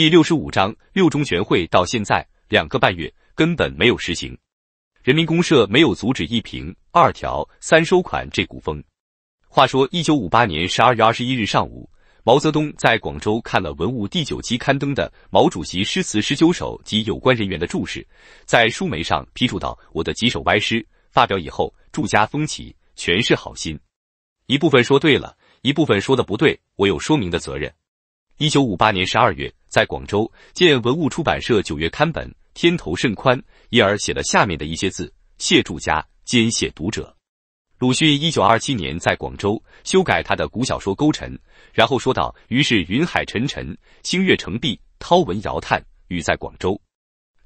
第六十五章六中全会到现在两个半月，根本没有实行。人民公社没有阻止“一平二调三收款”这股风。话说，一九五八年十二月二十一日上午，毛泽东在广州看了《文物》第九期刊登的《毛主席诗词十九首》及有关人员的注释，在书眉上批注道：“我的几首歪诗发表以后，祝家风起，全是好心。一部分说对了，一部分说的不对，我有说明的责任。”一九五八年十二月。在广州见文物出版社九月刊本，篇头甚宽，因而写了下面的一些字，谢著家兼谢读者。鲁迅一九二七年在广州修改他的古小说《勾陈》，然后说道：“于是云海沉沉，星月成碧，涛文遥叹，语在广州。”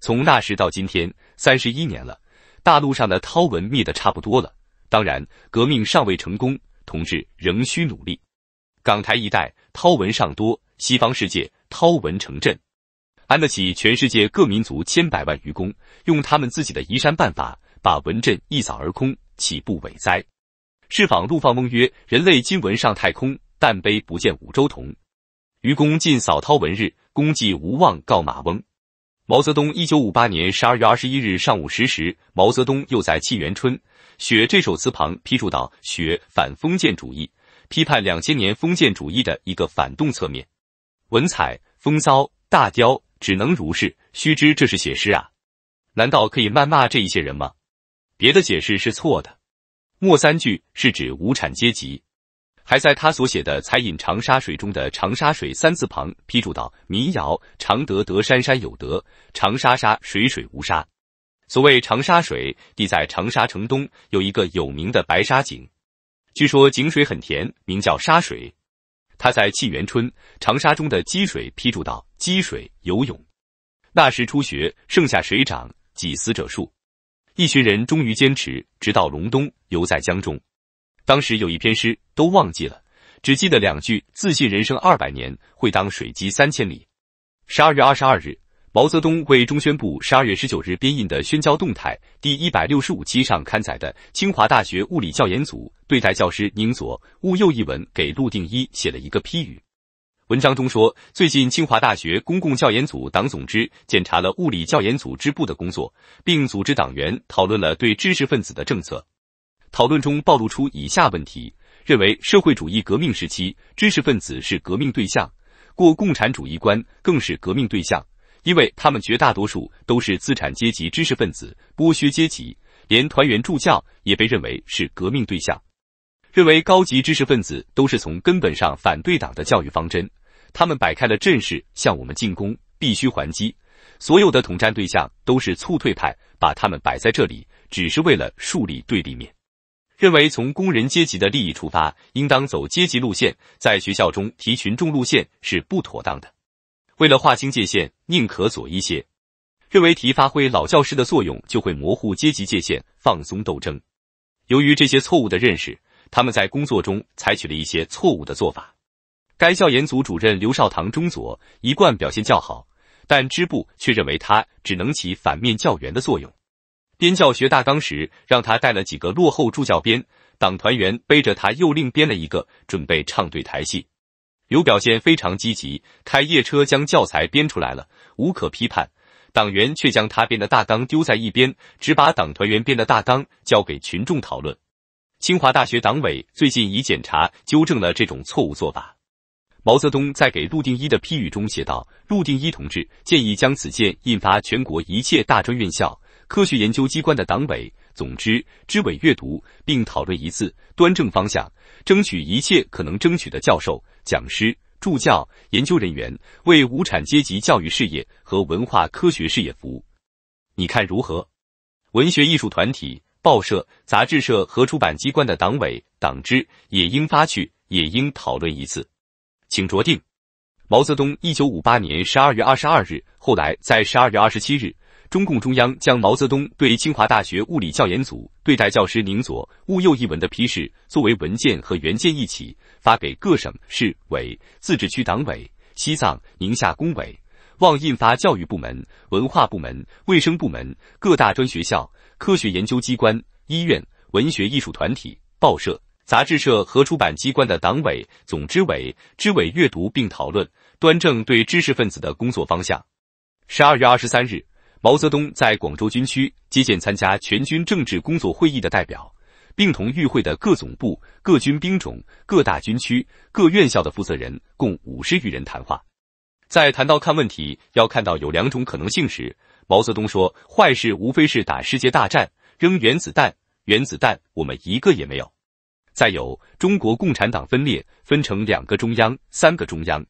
从那时到今天，三十一年了，大陆上的涛文灭得差不多了，当然革命尚未成功，同志仍需努力。港台一带涛文尚多，西方世界。涛文城镇，安得起全世界各民族千百万愚公，用他们自己的移山办法，把文镇一扫而空，岂不伟哉？释访陆放翁曰：“人类今闻上太空，但悲不见五洲同。愚公尽扫涛文日，功绩无望告马翁。”毛泽东一九五八年十二月二十一日上午十时，毛泽东又在《沁园春·雪》这首词旁批注道：“雪反封建主义，批判两千年封建主义的一个反动侧面。”文采风骚大雕只能如是，须知这是写诗啊，难道可以谩骂这一些人吗？别的解释是错的。末三句是指无产阶级，还在他所写的《采饮长沙水》中的“长沙水”三字旁批注道：“民谣：“常德德山山有德，长沙沙水水无沙。”所谓长沙水，地在长沙城东，有一个有名的白沙井，据说井水很甜，名叫沙水。他在《沁园春·长沙》中的积水批注道：“积水游泳，那时初学，盛夏水涨，几死者数。一群人终于坚持，直到隆冬，游在江中。当时有一篇诗，都忘记了，只记得两句：自信人生二百年，会当水击三千里。”十二月二十二日，毛泽东为中宣部十二月十九日编印的《宣教动态》第一百六十五期上刊载的清华大学物理教研组。对待教师宁左误右一文，给陆定一写了一个批语。文章中说，最近清华大学公共教研组党总支检查了物理教研组支部的工作，并组织党员讨论了对知识分子的政策。讨论中暴露出以下问题：认为社会主义革命时期，知识分子是革命对象，过共产主义关更是革命对象，因为他们绝大多数都是资产阶级知识分子，剥削阶级，连团员助教也被认为是革命对象。认为高级知识分子都是从根本上反对党的教育方针，他们摆开了阵势向我们进攻，必须还击。所有的统战对象都是促退派，把他们摆在这里只是为了树立对立面。认为从工人阶级的利益出发，应当走阶级路线，在学校中提群众路线是不妥当的。为了划清界限，宁可左一些。认为提发挥老教师的作用，就会模糊阶级界限，放松斗争。由于这些错误的认识。他们在工作中采取了一些错误的做法。该教研组主任刘少棠中佐一贯表现较好，但支部却认为他只能起反面教员的作用。编教学大纲时，让他带了几个落后助教编，党团员背着他又另编了一个，准备唱对台戏。刘表现非常积极，开夜车将教材编出来了，无可批判。党员却将他编的大纲丢在一边，只把党团员编的大纲交给群众讨论。清华大学党委最近已检查纠正了这种错误做法。毛泽东在给陆定一的批语中写道：“陆定一同志建议将此件印发全国一切大专院校、科学研究机关的党委、总支、支委阅读，并讨论一次，端正方向，争取一切可能争取的教授、讲师、助教、研究人员为无产阶级教育事业和文化科学事业服务。你看如何？文学艺术团体。”报社、杂志社和出版机关的党委、党支也应发去，也应讨论一次，请酌定。毛泽东一九五八年十二月二十二日，后来在十二月二十七日，中共中央将毛泽东对清华大学物理教研组对待教师宁左误右一文的批示作为文件和原件一起发给各省市委、自治区党委、西藏、宁夏工委，望印发教育部门、文化部门、卫生部门、各大专学校。科学研究机关、医院、文学艺术团体、报社、杂志社和出版机关的党委、总支委、支委阅读并讨论，端正对知识分子的工作方向。十二月二十三日，毛泽东在广州军区接见参加全军政治工作会议的代表，并同与会的各总部、各军兵种、各大军区、各院校的负责人共五十余人谈话。在谈到看问题要看到有两种可能性时，毛泽东说：“坏事无非是打世界大战，扔原子弹。原子弹我们一个也没有。再有，中国共产党分裂，分成两个中央、三个中央。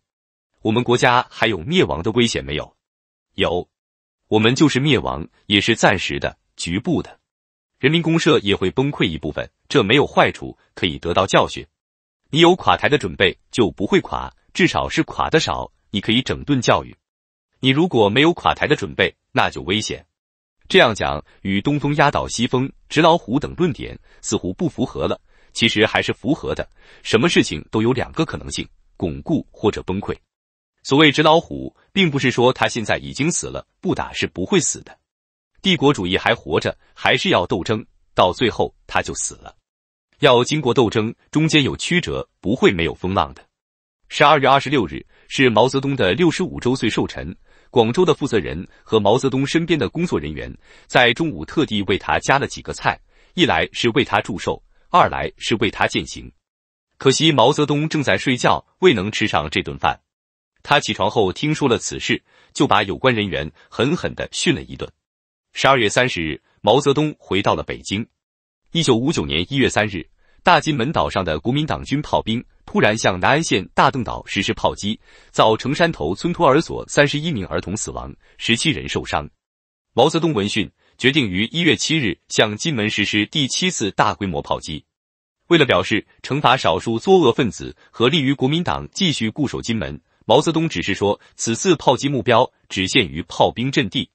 我们国家还有灭亡的危险没有？有，我们就是灭亡，也是暂时的、局部的。人民公社也会崩溃一部分，这没有坏处，可以得到教训。你有垮台的准备，就不会垮，至少是垮的少。你可以整顿教育。”你如果没有垮台的准备，那就危险。这样讲与“东风压倒西风”“纸老虎”等论点似乎不符合了，其实还是符合的。什么事情都有两个可能性：巩固或者崩溃。所谓“纸老虎”，并不是说他现在已经死了，不打是不会死的。帝国主义还活着，还是要斗争，到最后他就死了。要经过斗争，中间有曲折，不会没有风浪的。十二月二十六日是毛泽东的六十五周岁寿辰。广州的负责人和毛泽东身边的工作人员在中午特地为他加了几个菜，一来是为他祝寿，二来是为他践行。可惜毛泽东正在睡觉，未能吃上这顿饭。他起床后听说了此事，就把有关人员狠狠的训了一顿。十二月三十日，毛泽东回到了北京。一九五九年一月三日。大金门岛上的国民党军炮兵突然向南安县大洞岛实施炮击，造成山头村托儿所三十一名儿童死亡，十七人受伤。毛泽东闻讯，决定于一月七日向金门实施第七次大规模炮击。为了表示惩罚少数作恶分子和利于国民党继续固守金门，毛泽东指示说，此次炮击目标只限于炮兵阵地。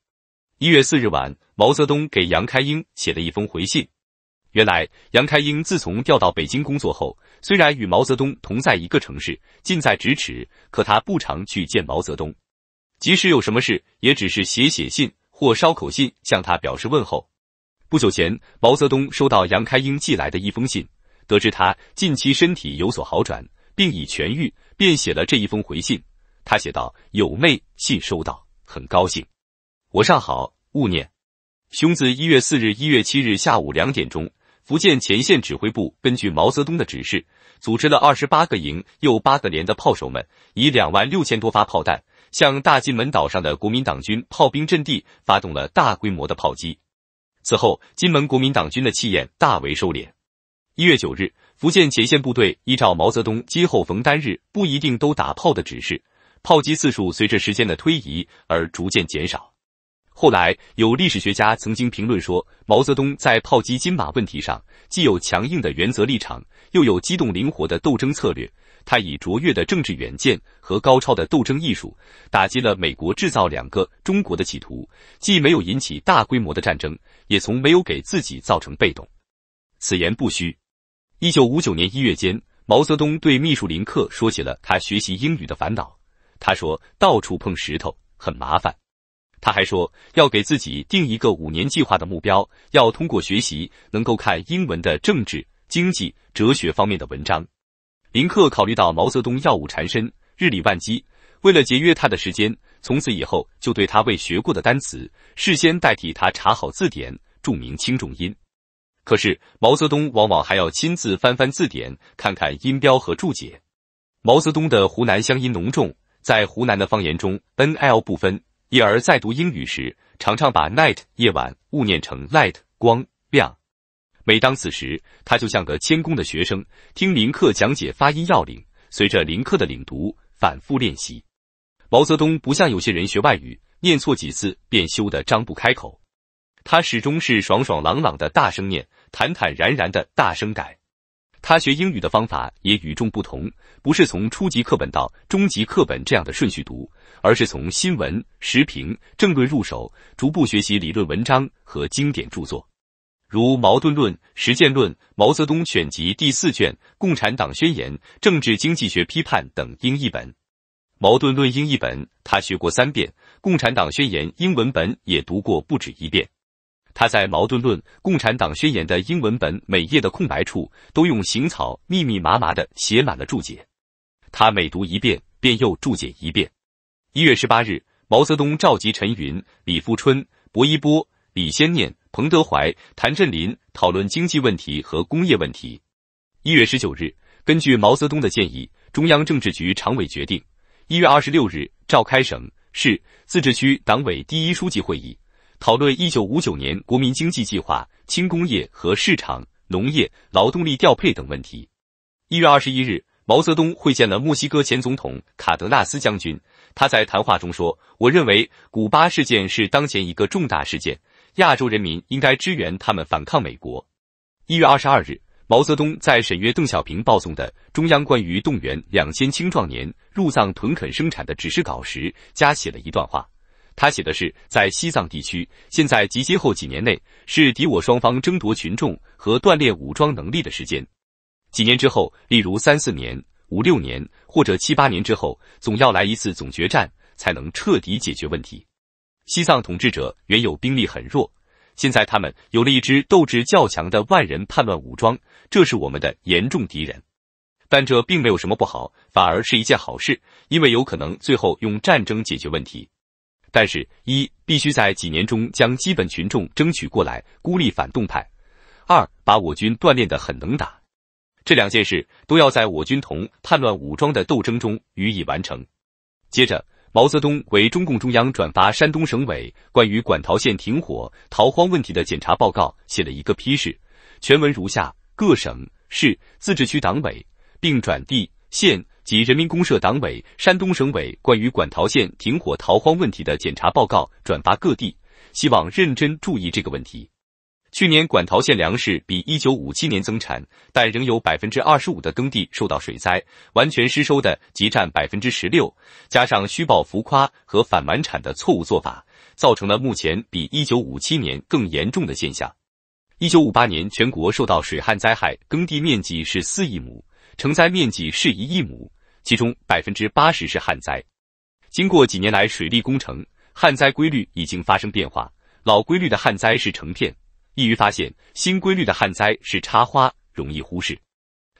一月四日晚，毛泽东给杨开英写了一封回信。原来，杨开英自从调到北京工作后，虽然与毛泽东同在一个城市，近在咫尺，可他不常去见毛泽东。即使有什么事，也只是写写信或捎口信向他表示问候。不久前，毛泽东收到杨开英寄来的一封信，得知他近期身体有所好转，并已痊愈，便写了这一封回信。他写道：“有妹信收到，很高兴。我尚好，勿念。兄自一月四日一月七日下午两点钟。”福建前线指挥部根据毛泽东的指示，组织了二十八个营又八个连的炮手们，以两万六千多发炮弹，向大金门岛上的国民党军炮兵阵地发动了大规模的炮击。此后，金门国民党军的气焰大为收敛。一月九日，福建前线部队依照毛泽东今后逢单日不一定都打炮的指示，炮击次数随着时间的推移而逐渐减少。后来有历史学家曾经评论说，毛泽东在炮击金马问题上，既有强硬的原则立场，又有机动灵活的斗争策略。他以卓越的政治远见和高超的斗争艺术，打击了美国制造“两个中国”的企图，既没有引起大规模的战争，也从没有给自己造成被动。此言不虚。一九五九年一月间，毛泽东对秘书林克说起了他学习英语的烦恼。他说到处碰石头，很麻烦。他还说要给自己定一个五年计划的目标，要通过学习能够看英文的政治、经济、哲学方面的文章。林克考虑到毛泽东药物缠身，日理万机，为了节约他的时间，从此以后就对他未学过的单词事先代替他查好字典，注明轻重音。可是毛泽东往往还要亲自翻翻字典，看看音标和注解。毛泽东的湖南乡音浓重，在湖南的方言中，n l 不分。一儿在读英语时，常常把 night 夜晚误念成 light 光亮。每当此时，他就像个谦恭的学生，听林克讲解发音要领，随着林克的领读反复练习。毛泽东不像有些人学外语，念错几次便羞得张不开口，他始终是爽爽朗朗的大声念，坦坦然然的大声改。他学英语的方法也与众不同，不是从初级课本到中级课本这样的顺序读。而是从新闻时评、政论入手，逐步学习理论文章和经典著作，如《矛盾论》《实践论》《毛泽东选集》第四卷《共产党宣言》《政治经济学批判》等英译本。《矛盾论》英译本他学过三遍，《共产党宣言》英文本也读过不止一遍。他在《矛盾论》《共产党宣言》的英文本每页的空白处都用行草密密麻麻的写满了注解。他每读一遍，便又注解一遍。一月十八日，毛泽东召集陈云、李富春、薄一波、李先念、彭德怀、谭震林讨论经济问题和工业问题。一月十九日，根据毛泽东的建议，中央政治局常委决定一月二十六日召开省、市、自治区党委第一书记会议，讨论一九五九年国民经济计划、轻工业和市场、农业、劳动力调配等问题。一月二十一日，毛泽东会见了墨西哥前总统卡德纳斯将军。他在谈话中说：“我认为古巴事件是当前一个重大事件，亚洲人民应该支援他们反抗美国。”一月二十二日，毛泽东在审阅邓小平报送的中央关于动员两千青壮年入藏屯垦生产的指示稿时，加写了一段话。他写的是：“在西藏地区，现在及今后几年内，是敌我双方争夺群众和锻炼武装能力的时间。几年之后，例如三四年。”五六年或者七八年之后，总要来一次总决战，才能彻底解决问题。西藏统治者原有兵力很弱，现在他们有了一支斗志较强的万人叛乱武装，这是我们的严重敌人。但这并没有什么不好，反而是一件好事，因为有可能最后用战争解决问题。但是，一必须在几年中将基本群众争取过来，孤立反动派；二把我军锻炼的很能打。这两件事都要在我军同叛乱武装的斗争中予以完成。接着，毛泽东为中共中央转发山东省委关于管陶县停火逃荒问题的检查报告写了一个批示，全文如下：各省、市、自治区党委，并转地县及人民公社党委，山东省委关于管陶县停火逃荒问题的检查报告转发各地，希望认真注意这个问题。去年，馆陶县粮食比一九五七年增产，但仍有百分之二十五的耕地受到水灾，完全失收的即占百分之十六。加上虚报、浮夸和反瞒产的错误做法，造成了目前比一九五七年更严重的现象。一九五八年，全国受到水旱灾害耕地面积是四亿亩，承灾面积是一亿亩，其中百分之八十是旱灾。经过几年来水利工程，旱灾规律已经发生变化。老规律的旱灾是成片。易于发现新规律的旱灾是插花容易忽视，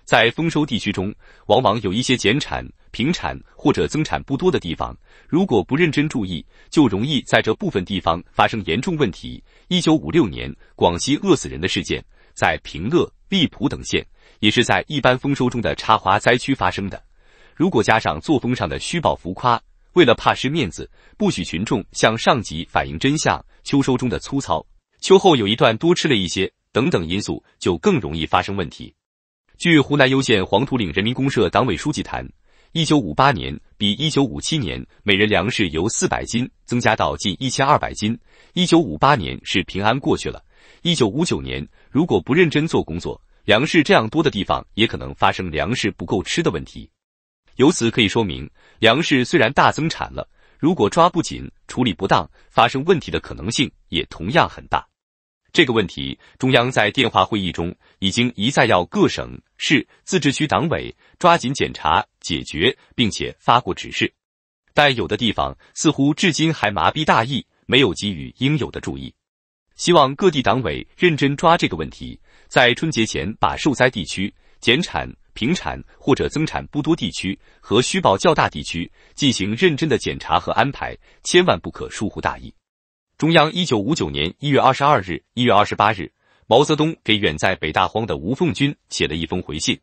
在丰收地区中，往往有一些减产、平产或者增产不多的地方，如果不认真注意，就容易在这部分地方发生严重问题。一九五六年广西饿死人的事件，在平乐、荔浦等县，也是在一般丰收中的插花灾区发生的。如果加上作风上的虚报浮夸，为了怕失面子，不许群众向上级反映真相，秋收中的粗糙。秋后有一段多吃了一些等等因素，就更容易发生问题。据湖南攸县黄土岭人民公社党委书记谈，一九五八年比一九五七年每人粮食由四百斤增加到近一千二百斤。一九五八年是平安过去了，一九五九年如果不认真做工作，粮食这样多的地方也可能发生粮食不够吃的问题。由此可以说明，粮食虽然大增产了。如果抓不紧，处理不当，发生问题的可能性也同样很大。这个问题，中央在电话会议中已经一再要各省、市、自治区党委抓紧检查解决，并且发过指示。但有的地方似乎至今还麻痹大意，没有给予应有的注意。希望各地党委认真抓这个问题，在春节前把受灾地区减产。平产或者增产不多地区和虚报较大地区进行认真的检查和安排，千万不可疏忽大意。中央一九五九年一月二十二日、一月二十八日，毛泽东给远在北大荒的吴凤军写了一封回信。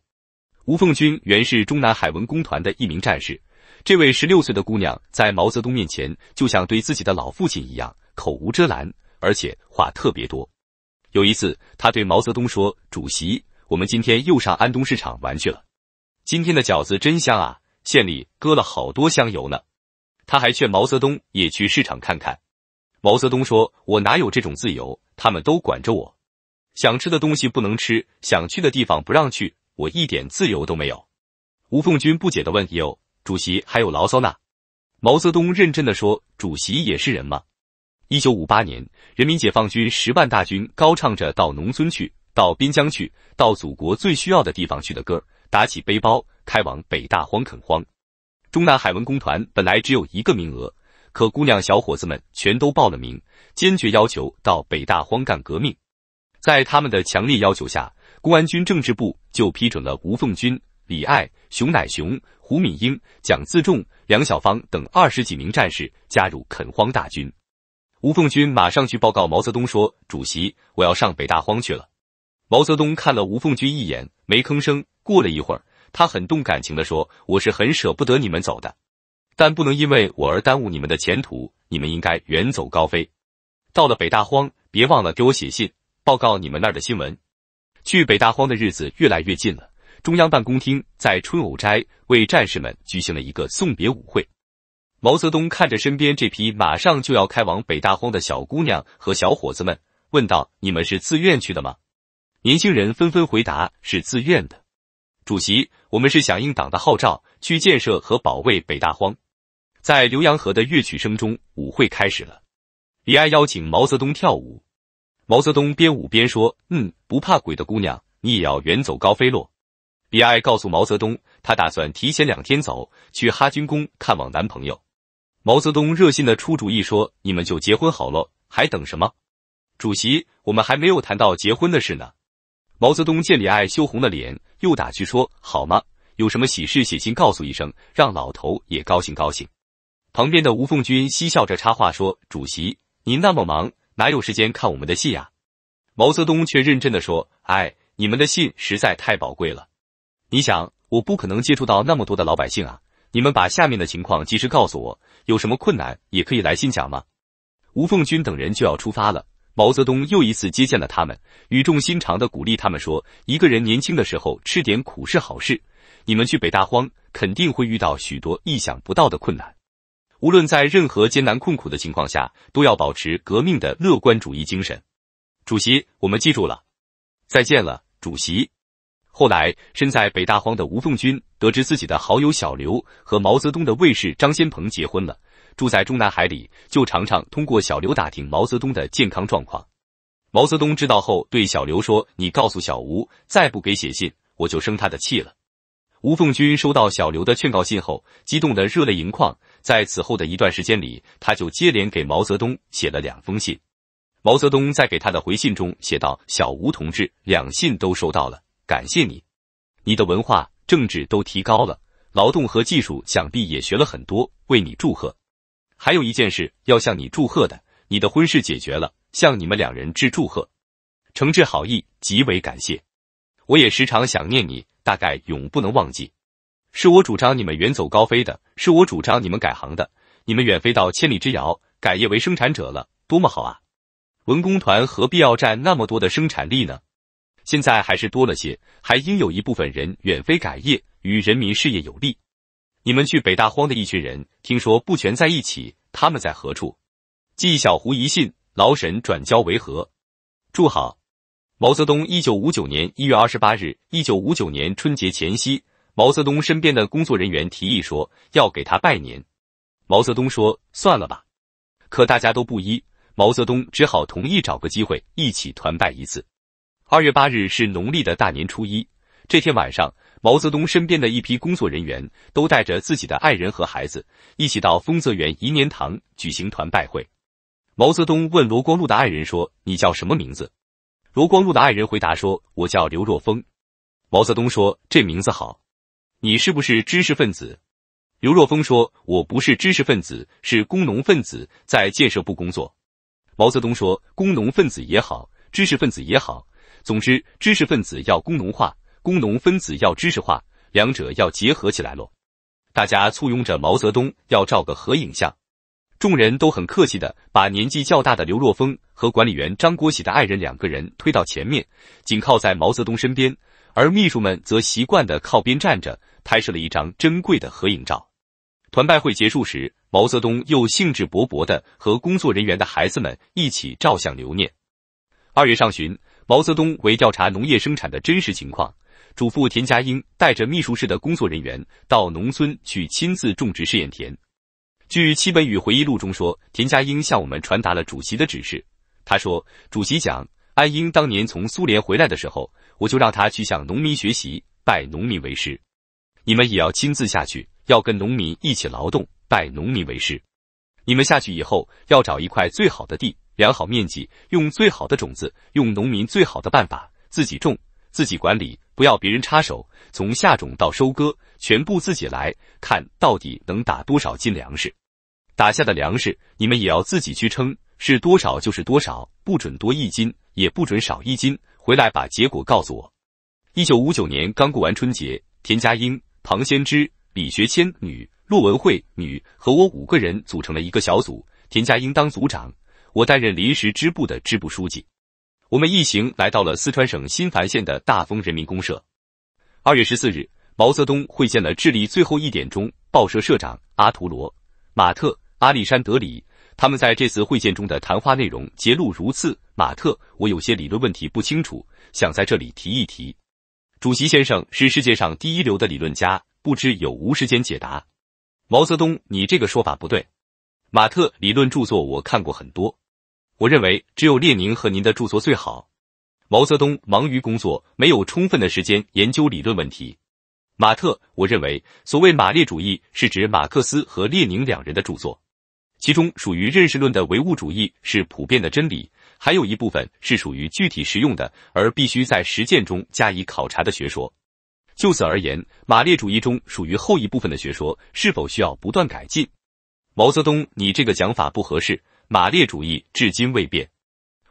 吴凤军原是中南海文工团的一名战士，这位十六岁的姑娘在毛泽东面前就像对自己的老父亲一样，口无遮拦，而且话特别多。有一次，他对毛泽东说：“主席。”我们今天又上安东市场玩去了，今天的饺子真香啊！县里搁了好多香油呢。他还劝毛泽东也去市场看看。毛泽东说：“我哪有这种自由？他们都管着我，想吃的东西不能吃，想去的地方不让去，我一点自由都没有。”吴凤君不解的问：“有主席还有牢骚呢？”毛泽东认真的说：“主席也是人吗？”一九五八年，人民解放军十万大军高唱着到农村去。到滨江去，到祖国最需要的地方去的歌，打起背包开往北大荒垦荒。中南海文工团本来只有一个名额，可姑娘小伙子们全都报了名，坚决要求到北大荒干革命。在他们的强烈要求下，公安军政治部就批准了吴凤军、李爱、熊乃雄、胡敏英、蒋自重、梁小芳等二十几名战士加入垦荒大军。吴凤军马上去报告毛泽东说：“主席，我要上北大荒去了。”毛泽东看了吴凤君一眼，没吭声。过了一会儿，他很动感情的说：“我是很舍不得你们走的，但不能因为我而耽误你们的前途。你们应该远走高飞。到了北大荒，别忘了给我写信，报告你们那儿的新闻。”去北大荒的日子越来越近了，中央办公厅在春藕斋为战士们举行了一个送别舞会。毛泽东看着身边这批马上就要开往北大荒的小姑娘和小伙子们，问道：“你们是自愿去的吗？”年轻人纷纷回答是自愿的。主席，我们是响应党的号召，去建设和保卫北大荒。在浏阳河的乐曲声中，舞会开始了。李爱邀请毛泽东跳舞，毛泽东边舞边说：“嗯，不怕鬼的姑娘，你也要远走高飞喽。”李爱告诉毛泽东，他打算提前两天走，去哈军工看望男朋友。毛泽东热心的出主意说：“你们就结婚好了，还等什么？”主席，我们还没有谈到结婚的事呢。毛泽东见李爱羞红了脸，又打趣说：“好吗？有什么喜事写信告诉一声，让老头也高兴高兴。”旁边的吴凤军嬉笑着插话说：“主席，您那么忙，哪有时间看我们的信呀？”毛泽东却认真的说：“哎，你们的信实在太宝贵了。你想，我不可能接触到那么多的老百姓啊。你们把下面的情况及时告诉我，有什么困难也可以来信讲吗？”吴凤军等人就要出发了。毛泽东又一次接见了他们，语重心长的鼓励他们说：“一个人年轻的时候吃点苦是好事，你们去北大荒肯定会遇到许多意想不到的困难。无论在任何艰难困苦的情况下，都要保持革命的乐观主义精神。”主席，我们记住了。再见了，主席。后来，身在北大荒的吴凤君得知自己的好友小刘和毛泽东的卫士张先鹏结婚了。住在中南海里，就常常通过小刘打听毛泽东的健康状况。毛泽东知道后，对小刘说：“你告诉小吴，再不给写信，我就生他的气了。”吴凤军收到小刘的劝告信后，激动的热泪盈眶。在此后的一段时间里，他就接连给毛泽东写了两封信。毛泽东在给他的回信中写道：“小吴同志，两信都收到了，感谢你。你的文化、政治都提高了，劳动和技术想必也学了很多，为你祝贺。”还有一件事要向你祝贺的，你的婚事解决了，向你们两人致祝贺，诚挚好意，极为感谢。我也时常想念你，大概永不能忘记。是我主张你们远走高飞的，是我主张你们改行的。你们远飞到千里之遥，改业为生产者了，多么好啊！文工团何必要占那么多的生产力呢？现在还是多了些，还应有一部分人远飞改业，与人民事业有利。你们去北大荒的一群人，听说不全在一起，他们在何处？纪小胡一信，劳沈转交为何？祝好。毛泽东一九五九年一月二十八日，一九五九年春节前夕，毛泽东身边的工作人员提议说要给他拜年，毛泽东说算了吧。可大家都不依，毛泽东只好同意找个机会一起团拜一次。二月八日是农历的大年初一，这天晚上。毛泽东身边的一批工作人员都带着自己的爱人和孩子一起到丰泽园颐年堂举行团拜会。毛泽东问罗光禄的爱人说：“你叫什么名字？”罗光禄的爱人回答说：“我叫刘若风。”毛泽东说：“这名字好。你是不是知识分子？”刘若风说：“我不是知识分子，是工农分子，在建设部工作。”毛泽东说：“工农分子也好，知识分子也好，总之知识分子要工农化。”工农分子要知识化，两者要结合起来喽。大家簇拥着毛泽东，要照个合影相。众人都很客气的把年纪较大的刘若风和管理员张国喜的爱人两个人推到前面，紧靠在毛泽东身边，而秘书们则习惯的靠边站着，拍摄了一张珍贵的合影照。团拜会结束时，毛泽东又兴致勃勃的和工作人员的孩子们一起照相留念。二月上旬，毛泽东为调查农业生产的真实情况。嘱咐田家英带着秘书室的工作人员到农村去亲自种植试验田。据戚本禹回忆录中说，田家英向我们传达了主席的指示。他说，主席讲，安英当年从苏联回来的时候，我就让他去向农民学习，拜农民为师。你们也要亲自下去，要跟农民一起劳动，拜农民为师。你们下去以后，要找一块最好的地，量好面积，用最好的种子，用农民最好的办法，自己种。自己管理，不要别人插手，从下种到收割，全部自己来，看到底能打多少斤粮食。打下的粮食，你们也要自己去称，是多少就是多少，不准多一斤，也不准少一斤。回来把结果告诉我。一九五九年刚过完春节，田家英、庞先芝、李学谦（女）、骆文慧（女）和我五个人组成了一个小组，田家英当组长，我担任临时支部的支部书记。我们一行来到了四川省新繁县的大丰人民公社。二月十四日，毛泽东会见了智利最后一点钟报社社长阿图罗·马特·阿里山德里。他们在这次会见中的谈话内容揭露如次：马特，我有些理论问题不清楚，想在这里提一提。主席先生是世界上第一流的理论家，不知有无时间解答。毛泽东，你这个说法不对。马特，理论著作我看过很多。我认为只有列宁和您的著作最好。毛泽东忙于工作，没有充分的时间研究理论问题。马特，我认为所谓马列主义是指马克思和列宁两人的著作，其中属于认识论的唯物主义是普遍的真理，还有一部分是属于具体实用的，而必须在实践中加以考察的学说。就此而言，马列主义中属于后一部分的学说是否需要不断改进？毛泽东，你这个讲法不合适。马列主义至今未变，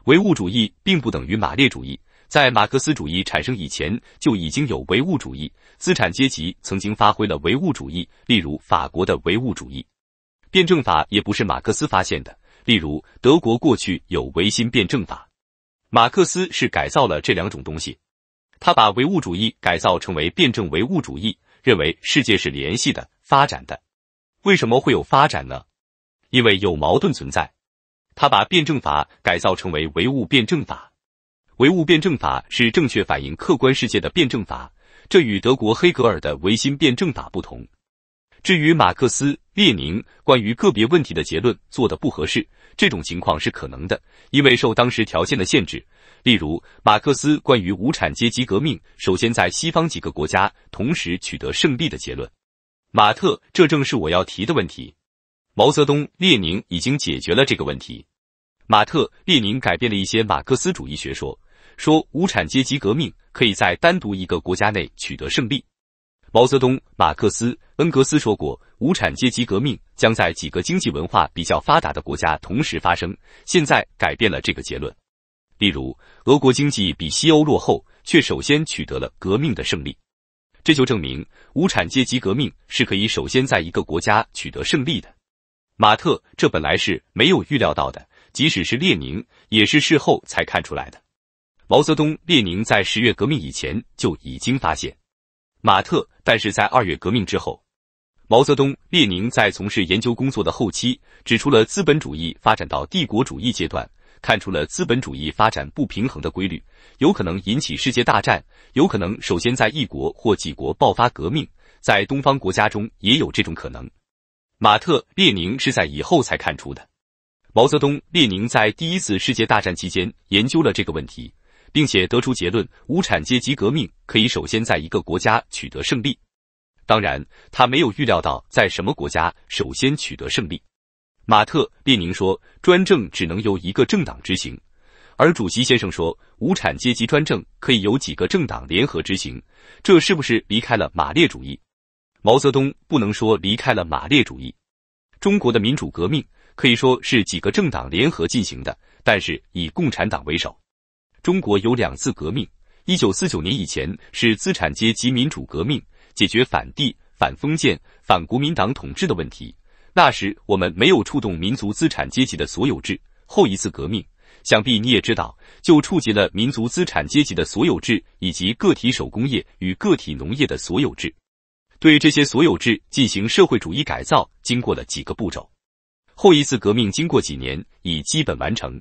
唯物主义并不等于马列主义。在马克思主义产生以前，就已经有唯物主义。资产阶级曾经发挥了唯物主义，例如法国的唯物主义。辩证法也不是马克思发现的，例如德国过去有唯心辩证法。马克思是改造了这两种东西，他把唯物主义改造成为辩证唯物主义，认为世界是联系的、发展的。为什么会有发展呢？因为有矛盾存在。他把辩证法改造成为唯物辩证法，唯物辩证法是正确反映客观世界的辩证法，这与德国黑格尔的唯心辩证法不同。至于马克思、列宁关于个别问题的结论做的不合适，这种情况是可能的，因为受当时条件的限制。例如，马克思关于无产阶级革命首先在西方几个国家同时取得胜利的结论，马特，这正是我要提的问题。毛泽东、列宁已经解决了这个问题。马特、列宁改变了一些马克思主义学说，说无产阶级革命可以在单独一个国家内取得胜利。毛泽东、马克思、恩格斯说过，无产阶级革命将在几个经济文化比较发达的国家同时发生。现在改变了这个结论。例如，俄国经济比西欧落后，却首先取得了革命的胜利，这就证明无产阶级革命是可以首先在一个国家取得胜利的。马特，这本来是没有预料到的，即使是列宁，也是事后才看出来的。毛泽东、列宁在十月革命以前就已经发现马特，但是在二月革命之后，毛泽东、列宁在从事研究工作的后期，指出了资本主义发展到帝国主义阶段，看出了资本主义发展不平衡的规律，有可能引起世界大战，有可能首先在一国或几国爆发革命，在东方国家中也有这种可能。马特列宁是在以后才看出的。毛泽东、列宁在第一次世界大战期间研究了这个问题，并且得出结论：无产阶级革命可以首先在一个国家取得胜利。当然，他没有预料到在什么国家首先取得胜利。马特列宁说：“专政只能由一个政党执行。”而主席先生说：“无产阶级专政可以由几个政党联合执行。”这是不是离开了马列主义？毛泽东不能说离开了马列主义，中国的民主革命可以说是几个政党联合进行的，但是以共产党为首。中国有两次革命，一九四九年以前是资产阶级民主革命，解决反帝、反封建、反国民党统治的问题。那时我们没有触动民族资产阶级的所有制。后一次革命，想必你也知道，就触及了民族资产阶级的所有制以及个体手工业与个体农业的所有制。对这些所有制进行社会主义改造，经过了几个步骤。后一次革命经过几年，已基本完成。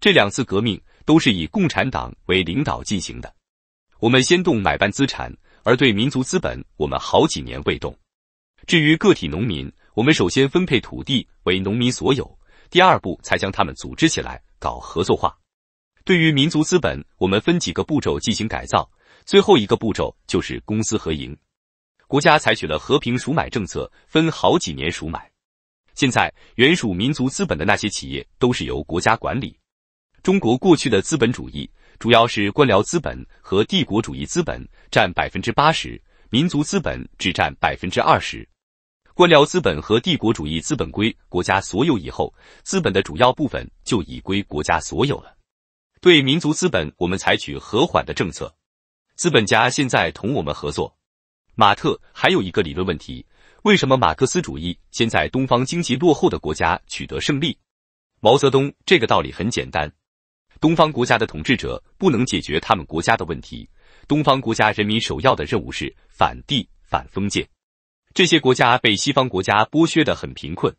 这两次革命都是以共产党为领导进行的。我们先动买办资产，而对民族资本，我们好几年未动。至于个体农民，我们首先分配土地为农民所有，第二步才将他们组织起来搞合作化。对于民族资本，我们分几个步骤进行改造，最后一个步骤就是公私合营。国家采取了和平赎买政策，分好几年赎买。现在，原属民族资本的那些企业都是由国家管理。中国过去的资本主义主要是官僚资本和帝国主义资本，占百分之八十，民族资本只占百分之二十。官僚资本和帝国主义资本归国家所有以后，资本的主要部分就已归国家所有了。对民族资本，我们采取和缓的政策。资本家现在同我们合作。马特还有一个理论问题：为什么马克思主义先在东方经济落后的国家取得胜利？毛泽东这个道理很简单：东方国家的统治者不能解决他们国家的问题，东方国家人民首要的任务是反帝反封建。这些国家被西方国家剥削的很贫困。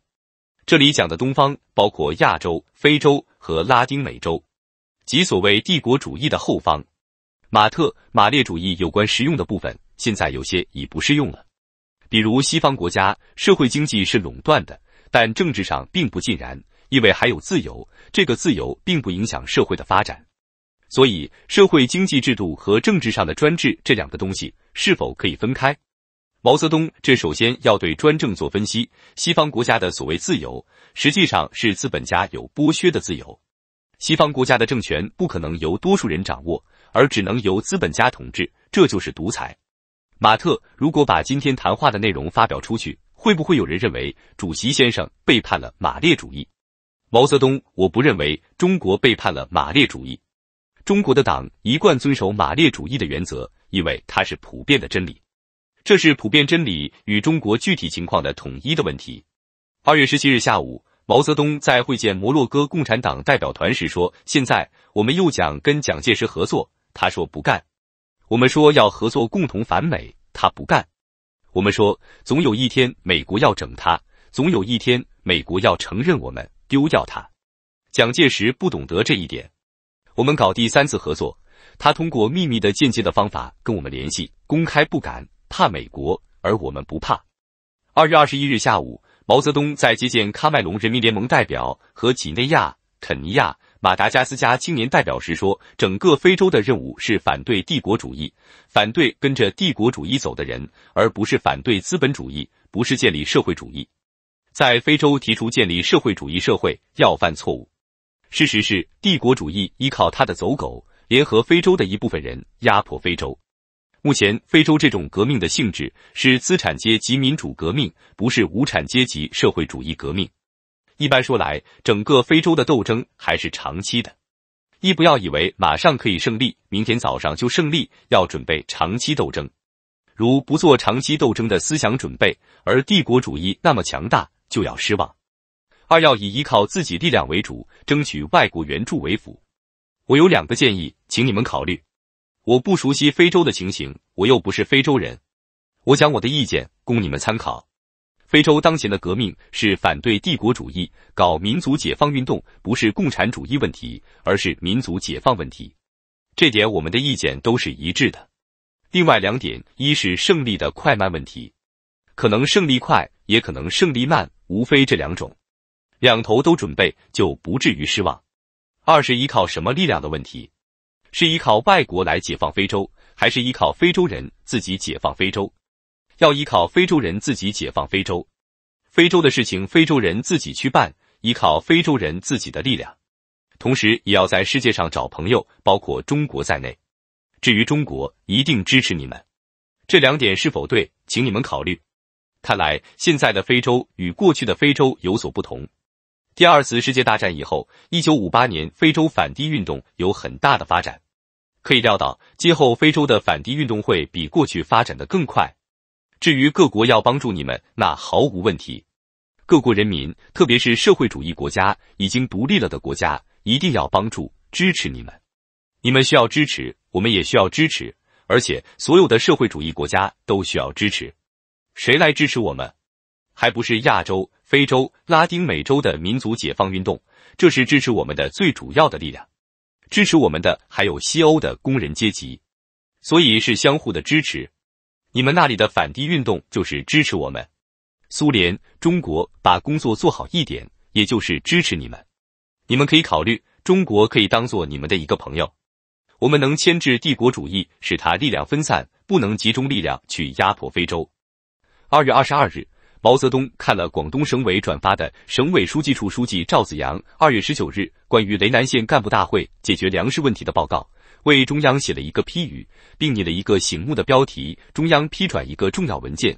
这里讲的东方包括亚洲、非洲和拉丁美洲，即所谓帝国主义的后方。马特马列主义有关实用的部分。现在有些已不适用了，比如西方国家社会经济是垄断的，但政治上并不尽然，因为还有自由。这个自由并不影响社会的发展，所以社会经济制度和政治上的专制这两个东西是否可以分开？毛泽东这首先要对专政做分析。西方国家的所谓自由，实际上是资本家有剥削的自由。西方国家的政权不可能由多数人掌握，而只能由资本家统治，这就是独裁。马特，如果把今天谈话的内容发表出去，会不会有人认为主席先生背叛了马列主义？毛泽东，我不认为中国背叛了马列主义。中国的党一贯遵守马列主义的原则，因为它是普遍的真理。这是普遍真理与中国具体情况的统一的问题。二月十七日下午，毛泽东在会见摩洛哥共产党代表团时说：“现在我们又讲跟蒋介石合作，他说不干。”我们说要合作共同反美，他不干。我们说总有一天美国要整他，总有一天美国要承认我们丢掉他。蒋介石不懂得这一点。我们搞第三次合作，他通过秘密的间接的方法跟我们联系，公开不敢怕美国，而我们不怕。二月二十一日下午，毛泽东在接见喀麦隆人民联盟代表和几内亚、肯尼亚。马达加斯加青年代表时说：“整个非洲的任务是反对帝国主义，反对跟着帝国主义走的人，而不是反对资本主义，不是建立社会主义。在非洲提出建立社会主义社会，要犯错误。事实是，帝国主义依靠他的走狗，联合非洲的一部分人，压迫非洲。目前，非洲这种革命的性质是资产阶级民主革命，不是无产阶级社会主义革命。”一般说来，整个非洲的斗争还是长期的。一不要以为马上可以胜利，明天早上就胜利，要准备长期斗争。如不做长期斗争的思想准备，而帝国主义那么强大，就要失望。二要以依靠自己力量为主，争取外国援助为辅。我有两个建议，请你们考虑。我不熟悉非洲的情形，我又不是非洲人，我讲我的意见，供你们参考。非洲当前的革命是反对帝国主义，搞民族解放运动，不是共产主义问题，而是民族解放问题。这点我们的意见都是一致的。另外两点，一是胜利的快慢问题，可能胜利快，也可能胜利慢，无非这两种，两头都准备就不至于失望。二是依靠什么力量的问题，是依靠外国来解放非洲，还是依靠非洲人自己解放非洲？要依靠非洲人自己解放非洲，非洲的事情非洲人自己去办，依靠非洲人自己的力量，同时也要在世界上找朋友，包括中国在内。至于中国，一定支持你们。这两点是否对，请你们考虑。看来现在的非洲与过去的非洲有所不同。第二次世界大战以后，一九五八年非洲反帝运动有很大的发展，可以料到今后非洲的反帝运动会比过去发展的更快。至于各国要帮助你们，那毫无问题。各国人民，特别是社会主义国家、已经独立了的国家，一定要帮助、支持你们。你们需要支持，我们也需要支持，而且所有的社会主义国家都需要支持。谁来支持我们？还不是亚洲、非洲、拉丁美洲的民族解放运动？这是支持我们的最主要的力量。支持我们的还有西欧的工人阶级，所以是相互的支持。你们那里的反帝运动就是支持我们，苏联、中国把工作做好一点，也就是支持你们。你们可以考虑，中国可以当做你们的一个朋友。我们能牵制帝国主义，使他力量分散，不能集中力量去压迫非洲。二月二十二日，毛泽东看了广东省委转发的省委书记处书记赵子阳二月十九日关于雷南县干部大会解决粮食问题的报告。为中央写了一个批语，并拟了一个醒目的标题。中央批转一个重要文件。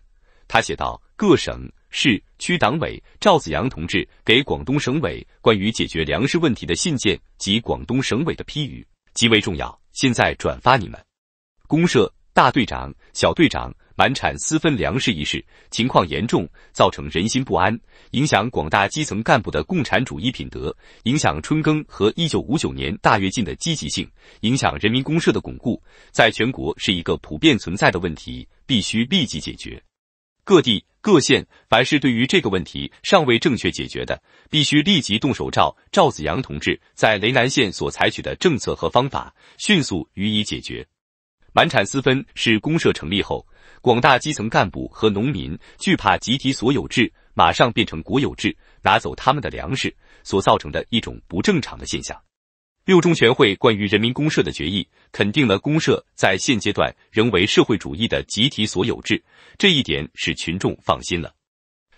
他写道：“各省市区党委，赵子阳同志给广东省委关于解决粮食问题的信件及广东省委的批语，极为重要，现在转发你们。公社大队长、小队长。”满产私分粮食一事，情况严重，造成人心不安，影响广大基层干部的共产主义品德，影响春耕和一九五九年大跃进的积极性，影响人民公社的巩固，在全国是一个普遍存在的问题，必须立即解决。各地各县凡是对于这个问题尚未正确解决的，必须立即动手，照赵子阳同志在雷南县所采取的政策和方法，迅速予以解决。满产私分是公社成立后。广大基层干部和农民惧怕集体所有制马上变成国有制，拿走他们的粮食，所造成的一种不正常的现象。六中全会关于人民公社的决议，肯定了公社在现阶段仍为社会主义的集体所有制，这一点使群众放心了。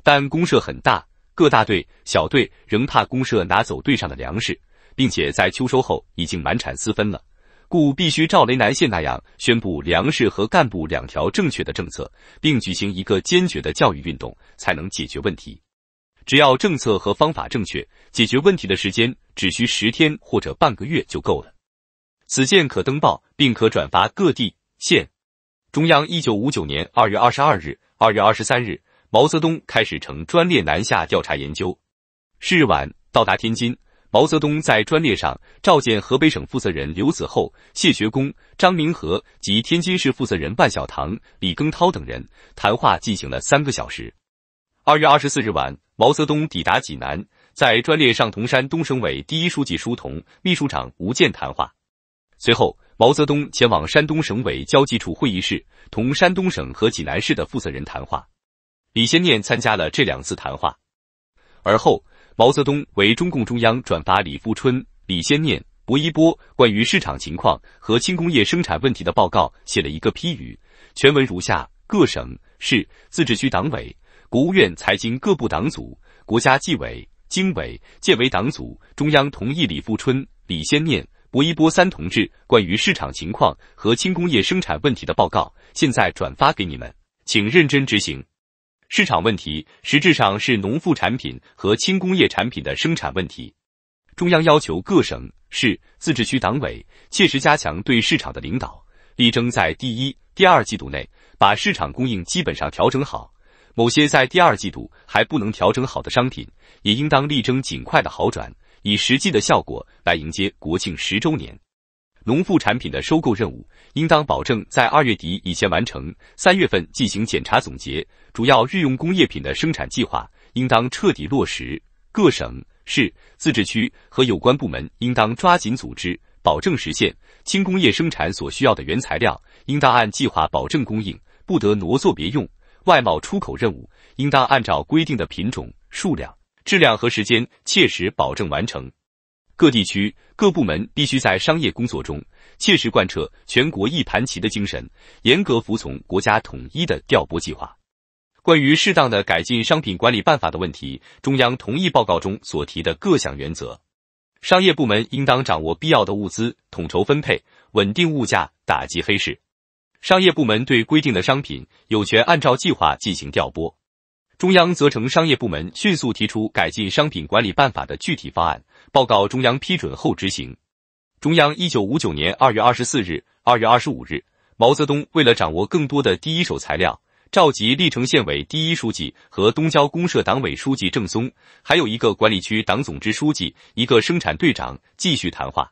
但公社很大，各大队、小队仍怕公社拿走队上的粮食，并且在秋收后已经满产私分了。故必须照雷南县那样宣布粮食和干部两条正确的政策，并举行一个坚决的教育运动，才能解决问题。只要政策和方法正确，解决问题的时间只需十天或者半个月就够了。此件可登报，并可转发各地县。中央一九五九年二月二十二日、二月二十三日，毛泽东开始乘专列南下调查研究，是日晚到达天津。毛泽东在专列上召见河北省负责人刘子厚、谢学恭、张明和及天津市负责人万晓棠、李庚涛等人谈话，进行了三个小时。二月二十四日晚，毛泽东抵达济南，在专列上同山东省委第一书记舒同、秘书长吴健谈话。随后，毛泽东前往山东省委交际处会议室，同山东省和济南市的负责人谈话。李先念参加了这两次谈话。而后。毛泽东为中共中央转发李富春、李先念、薄一波关于市场情况和轻工业生产问题的报告，写了一个批语。全文如下：各省、市、自治区党委，国务院财经各部党组，国家纪委、经委、建委党组，中央同意李富春、李先念、薄一波三同志关于市场情况和轻工业生产问题的报告，现在转发给你们，请认真执行。市场问题实质上是农副产品和轻工业产品的生产问题。中央要求各省市自治区党委切实加强对市场的领导，力争在第一、第二季度内把市场供应基本上调整好。某些在第二季度还不能调整好的商品，也应当力争尽快的好转，以实际的效果来迎接国庆十周年。农副产品的收购任务应当保证在二月底以前完成，三月份进行检查总结。主要日用工业品的生产计划应当彻底落实。各省、市、自治区和有关部门应当抓紧组织，保证实现轻工业生产所需要的原材料应当按计划保证供应，不得挪作别用。外贸出口任务应当按照规定的品种、数量、质量和时间，切实保证完成。各地区、各部门必须在商业工作中切实贯彻全国一盘棋的精神，严格服从国家统一的调拨计划。关于适当的改进商品管理办法的问题，中央同意报告中所提的各项原则。商业部门应当掌握必要的物资，统筹分配，稳定物价，打击黑市。商业部门对规定的商品，有权按照计划进行调拨。中央责成商业部门迅速提出改进商品管理办法的具体方案，报告中央批准后执行。中央一九五九年二月二十四日、二月二十五日，毛泽东为了掌握更多的第一手材料，召集历城县委第一书记和东郊公社党委书记郑松，还有一个管理区党总支书记、一个生产队长继续谈话。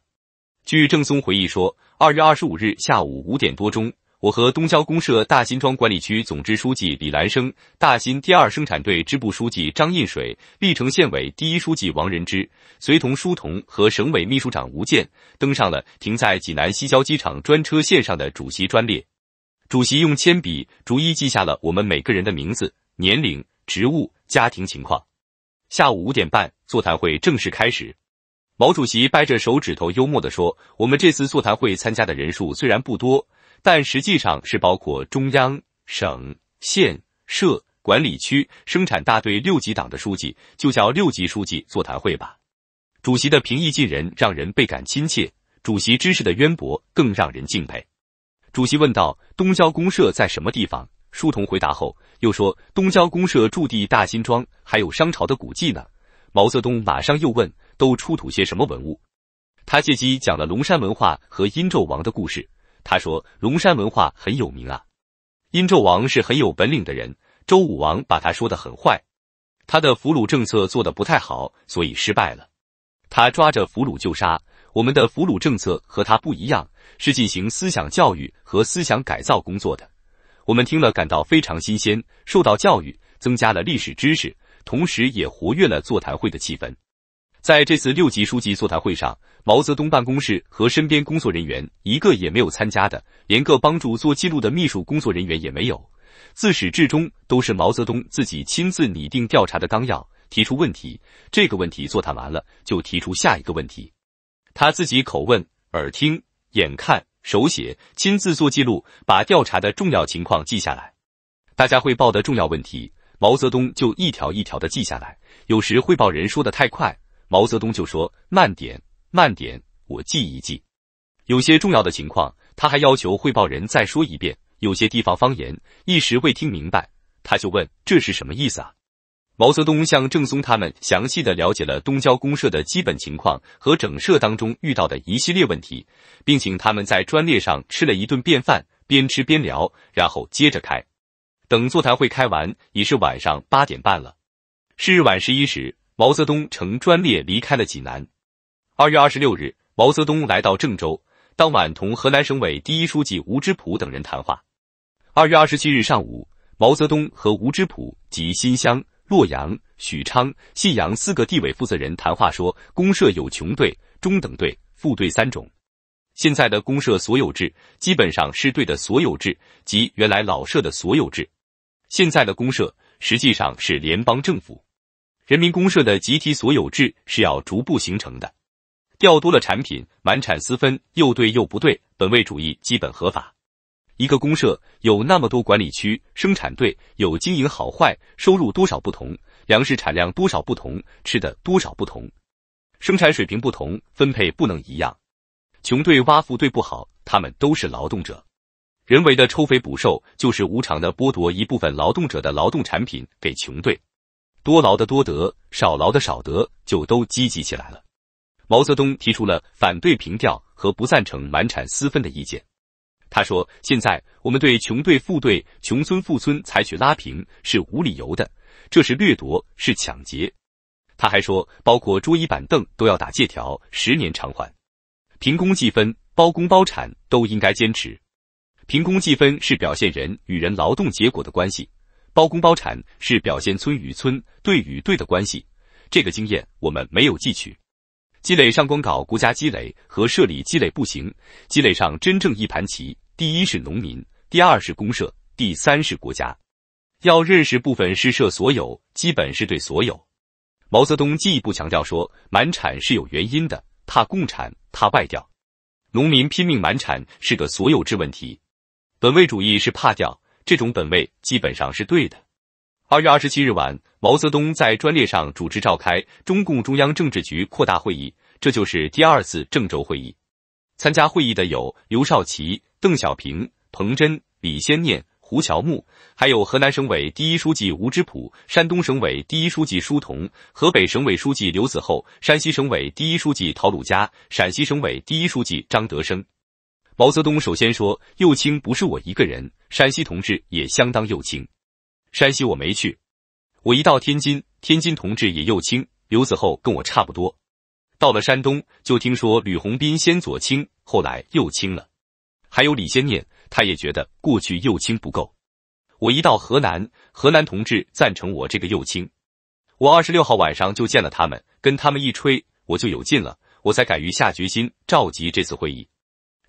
据郑松回忆说，二月二十五日下午五点多钟。我和东郊公社大辛庄管理区总支书记李兰生、大辛第二生产队支部书记张印水、历城县委第一书记王仁之，随同书童和省委秘书长吴健，登上了停在济南西郊机场专车线上的主席专列。主席用铅笔逐一记下了我们每个人的名字、年龄、职务、家庭情况。下午五点半，座谈会正式开始。毛主席掰着手指头幽默地说：“我们这次座谈会参加的人数虽然不多。”但实际上，是包括中央、省、县、社、管理区、生产大队六级党的书记，就叫六级书记座谈会吧。主席的平易近人让人倍感亲切，主席知识的渊博更让人敬佩。主席问道：“东郊公社在什么地方？”书童回答后，又说：“东郊公社驻地大辛庄还有商朝的古迹呢。”毛泽东马上又问：“都出土些什么文物？”他借机讲了龙山文化和殷纣王的故事。他说：“龙山文化很有名啊，殷纣王是很有本领的人。周武王把他说的很坏，他的俘虏政策做的不太好，所以失败了。他抓着俘虏就杀，我们的俘虏政策和他不一样，是进行思想教育和思想改造工作的。我们听了感到非常新鲜，受到教育，增加了历史知识，同时也活跃了座谈会的气氛。”在这次六级书记座谈会上，毛泽东办公室和身边工作人员一个也没有参加的，连个帮助做记录的秘书工作人员也没有。自始至终都是毛泽东自己亲自拟定调查的纲要，提出问题。这个问题座谈完了，就提出下一个问题。他自己口问、耳听、眼看、手写，亲自做记录，把调查的重要情况记下来。大家汇报的重要问题，毛泽东就一条一条的记下来。有时汇报人说的太快。毛泽东就说：“慢点，慢点，我记一记。”有些重要的情况，他还要求汇报人再说一遍。有些地方方言，一时未听明白，他就问：“这是什么意思啊？”毛泽东向郑松他们详细的了解了东郊公社的基本情况和整社当中遇到的一系列问题，并请他们在专列上吃了一顿便饭，边吃边聊，然后接着开。等座谈会开完，已是晚上八点半了，是日晚十一时。毛泽东乘专列离开了济南。二月二十六日，毛泽东来到郑州，当晚同河南省委第一书记吴芝圃等人谈话。二月二十七日上午，毛泽东和吴芝圃及新乡、洛阳、许昌、信阳四个地委负责人谈话，说：“公社有穷队、中等队、副队三种。现在的公社所有制基本上是队的所有制及原来老社的所有制。现在的公社实际上是联邦政府。”人民公社的集体所有制是要逐步形成的。调多了产品，满产私分，又对又不对。本位主义基本合法。一个公社有那么多管理区、生产队，有经营好坏、收入多少不同，粮食产量多少不同，吃的多少不同，生产水平不同，分配不能一样。穷队挖富队不好，他们都是劳动者。人为的抽肥补瘦，就是无偿的剥夺一部分劳动者的劳动产品给穷队。多劳的多得，少劳的少得，就都积极起来了。毛泽东提出了反对平调和不赞成满产私分的意见。他说：“现在我们对穷队富队、穷村富村采取拉平是无理由的，这是掠夺，是抢劫。”他还说：“包括桌椅板凳都要打借条，十年偿还。凭工计分、包工包产都应该坚持。凭工计分是表现人与人劳动结果的关系。”包工包产是表现村与村、队与队的关系，这个经验我们没有汲取。积累上光搞国家积累和社里积累不行，积累上真正一盘棋，第一是农民，第二是公社，第三是国家。要认识部分是社所有，基本是对所有。毛泽东进一步强调说，满产是有原因的，怕共产，怕外调。农民拼命满产是个所有制问题，本位主义是怕掉。这种本位基本上是对的。二月二十七日晚，毛泽东在专列上主持召开中共中央政治局扩大会议，这就是第二次郑州会议。参加会议的有刘少奇、邓小平、彭真、李先念、胡乔木，还有河南省委第一书记吴芝圃、山东省委第一书记舒同、河北省委书记刘子厚、山西省委第一书记陶鲁佳、陕西省委第一书记张德生。毛泽东首先说：“右倾不是我一个人。”山西同志也相当右倾，山西我没去。我一到天津，天津同志也右倾，刘子厚跟我差不多。到了山东，就听说吕洪斌先左倾，后来右倾了。还有李先念，他也觉得过去右倾不够。我一到河南，河南同志赞成我这个右倾。我二十六号晚上就见了他们，跟他们一吹，我就有劲了，我才敢于下决心召集这次会议。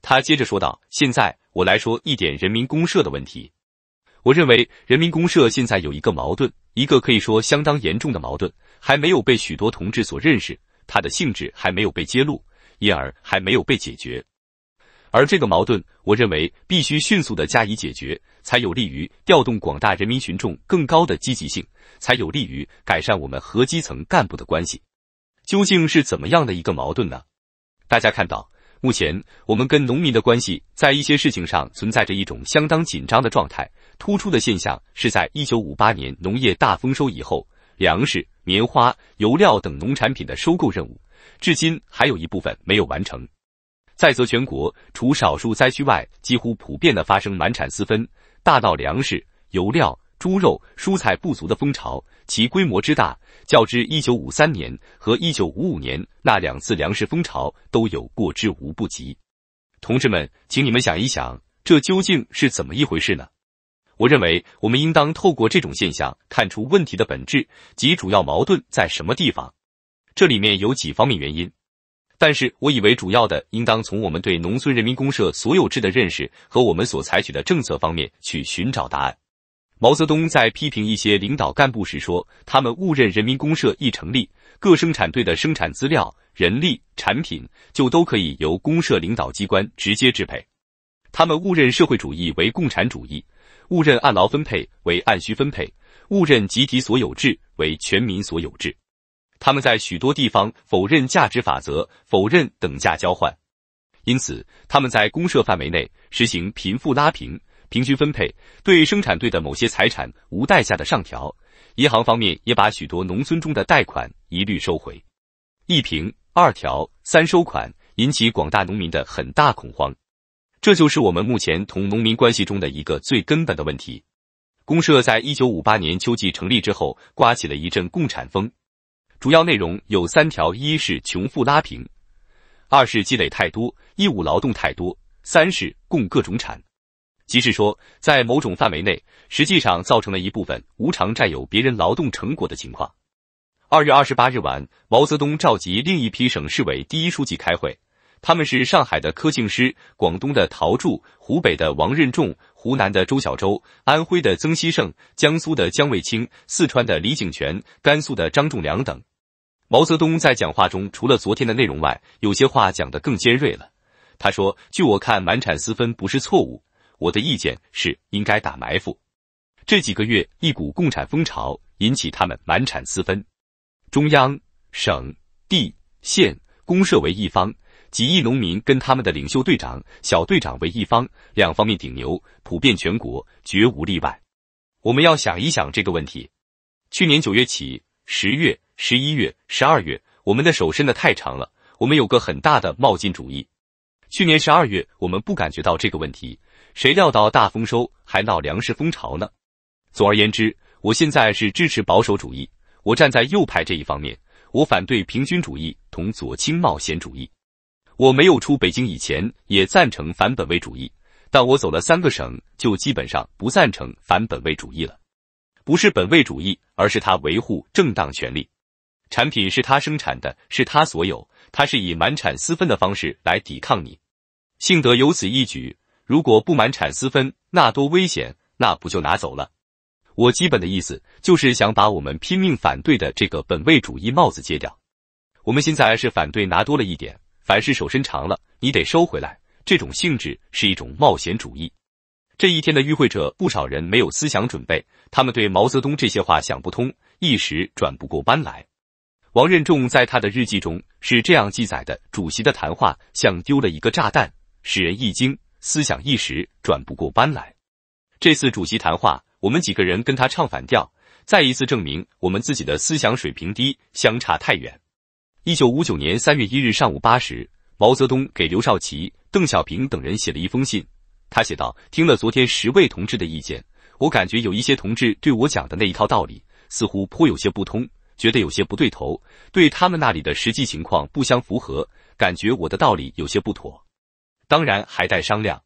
他接着说道：“现在。”我来说一点人民公社的问题。我认为人民公社现在有一个矛盾，一个可以说相当严重的矛盾，还没有被许多同志所认识，它的性质还没有被揭露，因而还没有被解决。而这个矛盾，我认为必须迅速的加以解决，才有利于调动广大人民群众更高的积极性，才有利于改善我们和基层干部的关系。究竟是怎么样的一个矛盾呢？大家看到。目前，我们跟农民的关系在一些事情上存在着一种相当紧张的状态。突出的现象是在一九五八年农业大丰收以后，粮食、棉花、油料等农产品的收购任务，至今还有一部分没有完成。在则，全国除少数灾区外，几乎普遍的发生满产私分，大到粮食、油料。猪肉、蔬菜不足的风潮，其规模之大，较之一九五三年和一九五五年那两次粮食风潮都有过之无不及。同志们，请你们想一想，这究竟是怎么一回事呢？我认为，我们应当透过这种现象，看出问题的本质及主要矛盾在什么地方。这里面有几方面原因，但是我以为主要的应当从我们对农村人民公社所有制的认识和我们所采取的政策方面去寻找答案。毛泽东在批评一些领导干部时说，他们误认人民公社一成立，各生产队的生产资料、人力、产品就都可以由公社领导机关直接支配；他们误认社会主义为共产主义，误认按劳分配为按需分配，误认集体所有制为全民所有制；他们在许多地方否认价值法则，否认等价交换，因此他们在公社范围内实行贫富拉平。平均分配对生产队的某些财产无代价的上调，银行方面也把许多农村中的贷款一律收回，一平二调三收款，引起广大农民的很大恐慌。这就是我们目前同农民关系中的一个最根本的问题。公社在一九五八年秋季成立之后，刮起了一阵共产风，主要内容有三条：一是穷富拉平，二是积累太多，义务劳动太多，三是共各种产。即是说，在某种范围内，实际上造成了一部分无偿占有别人劳动成果的情况。二月二十八日晚，毛泽东召集另一批省市委第一书记开会，他们是上海的柯庆施、广东的陶铸、湖北的王任重、湖南的周小舟、安徽的曾希圣、江苏的江卫清、四川的李井泉、甘肃的张仲良等。毛泽东在讲话中，除了昨天的内容外，有些话讲得更尖锐了。他说：“据我看，满产私分不是错误。”我的意见是应该打埋伏。这几个月，一股共产风潮引起他们满产私分，中央、省、地、县公社为一方，几亿农民跟他们的领袖队长、小队长为一方，两方面顶牛，普遍全国绝无例外。我们要想一想这个问题。去年九月起，十月、十一月、十二月，我们的手伸得太长了，我们有个很大的冒进主义。去年十二月，我们不感觉到这个问题。谁料到大丰收还闹粮食风潮呢？总而言之，我现在是支持保守主义，我站在右派这一方面，我反对平均主义同左倾冒险主义。我没有出北京以前也赞成反本位主义，但我走了三个省，就基本上不赞成反本位主义了。不是本位主义，而是他维护正当权利。产品是他生产的，是他所有，他是以满产私分的方式来抵抗你。幸得有此一举。如果不满产私分，那多危险，那不就拿走了？我基本的意思就是想把我们拼命反对的这个本位主义帽子揭掉。我们现在是反对拿多了一点，凡是手伸长了，你得收回来。这种性质是一种冒险主义。这一天的与会者，不少人没有思想准备，他们对毛泽东这些话想不通，一时转不过弯来。王任重在他的日记中是这样记载的：主席的谈话像丢了一个炸弹，使人一惊。思想一时转不过弯来。这次主席谈话，我们几个人跟他唱反调，再一次证明我们自己的思想水平低，相差太远。一九五九年三月一日上午八时，毛泽东给刘少奇、邓小平等人写了一封信。他写道：听了昨天十位同志的意见，我感觉有一些同志对我讲的那一套道理似乎颇有些不通，觉得有些不对头，对他们那里的实际情况不相符合，感觉我的道理有些不妥。当然还待商量，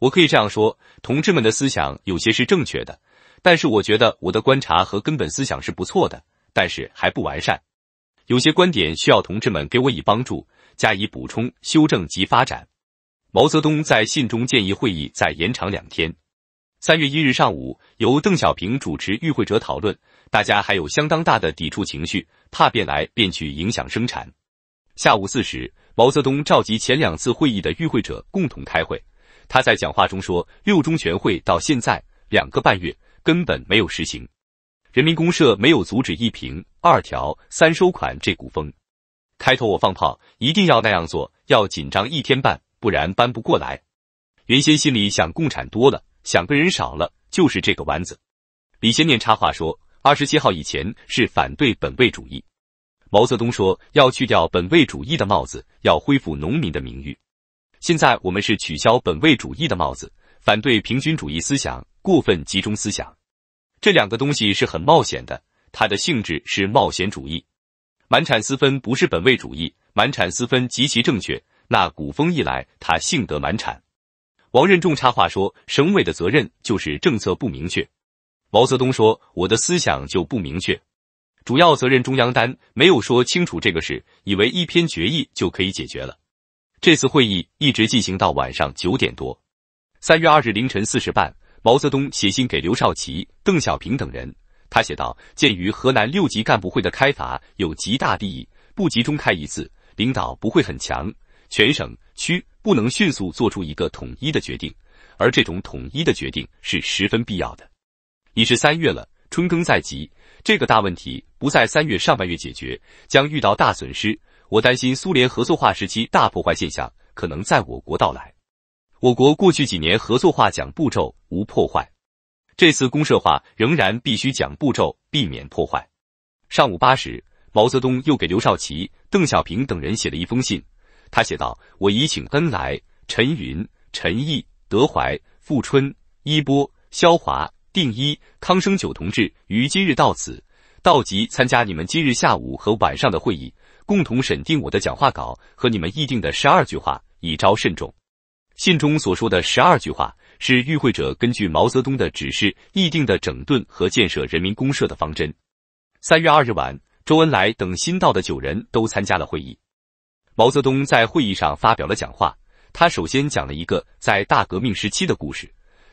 我可以这样说：同志们的思想有些是正确的，但是我觉得我的观察和根本思想是不错的，但是还不完善。有些观点需要同志们给我以帮助，加以补充、修正及发展。毛泽东在信中建议会议再延长两天。三月一日上午，由邓小平主持与会者讨论，大家还有相当大的抵触情绪，怕变来变去影响生产。下午四时。毛泽东召集前两次会议的与会者共同开会。他在讲话中说：“六中全会到现在两个半月，根本没有实行人民公社，没有阻止一平二调三收款这股风。开头我放炮，一定要那样做，要紧张一天半，不然搬不过来。原先心里想共产多了，想个人少了，就是这个弯子。”李先念插话说：“二十七号以前是反对本位主义。”毛泽东说：“要去掉本位主义的帽子，要恢复农民的名誉。现在我们是取消本位主义的帽子，反对平均主义思想、过分集中思想。这两个东西是很冒险的，它的性质是冒险主义。满产私分不是本位主义，满产私分极其正确。那古风一来，他性得满产。”王任重插话说：“省委的责任就是政策不明确。”毛泽东说：“我的思想就不明确。”主要责任中央担，没有说清楚这个事，以为一篇决议就可以解决了。这次会议一直进行到晚上九点多。三月二日凌晨四时半，毛泽东写信给刘少奇、邓小平等人，他写道：“鉴于河南六级干部会的开法有极大利益，不集中开一次，领导不会很强，全省区不能迅速做出一个统一的决定，而这种统一的决定是十分必要的。已是三月了，春耕在即。”这个大问题不在三月上半月解决，将遇到大损失。我担心苏联合作化时期大破坏现象可能在我国到来。我国过去几年合作化讲步骤，无破坏。这次公社化仍然必须讲步骤，避免破坏。上午八时，毛泽东又给刘少奇、邓小平等人写了一封信，他写道：“我已请恩来、陈云、陈毅、德怀、富春、一波、肖华。”定一康生九同志于今日到此，到即参加你们今日下午和晚上的会议，共同审定我的讲话稿和你们议定的十二句话，以昭慎重。信中所说的十二句话是与会者根据毛泽东的指示议定的整顿和建设人民公社的方针。三月二日晚，周恩来等新到的九人都参加了会议。毛泽东在会议上发表了讲话，他首先讲了一个在大革命时期的故事。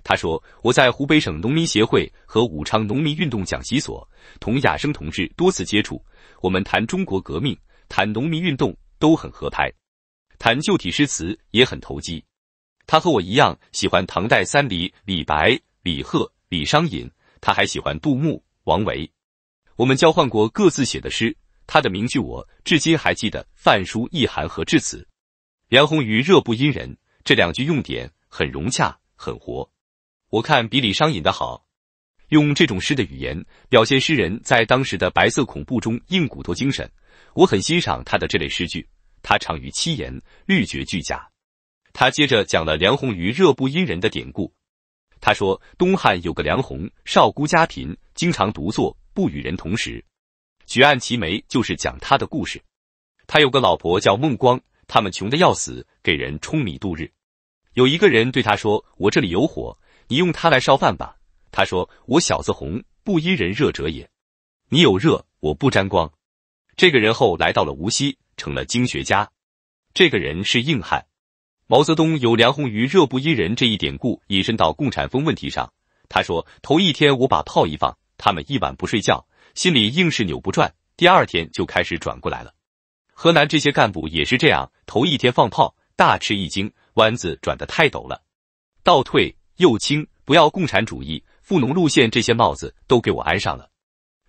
他说：“我在湖北省农民协会和武昌农民运动讲习所，同亚生同志多次接触。我们谈中国革命，谈农民运动都很合拍，谈旧体诗词也很投机。他和我一样喜欢唐代三李：李白、李贺、李商隐。他还喜欢杜牧、王维。我们交换过各自写的诗，他的名句我至今还记得：‘范书意涵和至此？梁鸿鱼热不因人’这两句用典很融洽，很活。”我看比李商隐的好，用这种诗的语言表现诗人在当时的白色恐怖中硬骨头精神，我很欣赏他的这类诗句。他长于七言，律绝俱佳。他接着讲了梁鸿于热不阴人的典故。他说东汉有个梁鸿，少孤家贫，经常独坐不与人同时。举案齐眉就是讲他的故事。他有个老婆叫孟光，他们穷的要死，给人舂米度日。有一个人对他说：“我这里有火。”你用它来烧饭吧。他说：“我小子红不因人热者也，你有热，我不沾光。”这个人后来到了无锡，成了经学家。这个人是硬汉。毛泽东有梁红于“热不因人这一典故引申到共产风问题上，他说：“头一天我把炮一放，他们一晚不睡觉，心里硬是扭不转。第二天就开始转过来了。河南这些干部也是这样，头一天放炮，大吃一惊，弯子转得太陡了，倒退。”右倾，不要共产主义、富农路线这些帽子都给我安上了。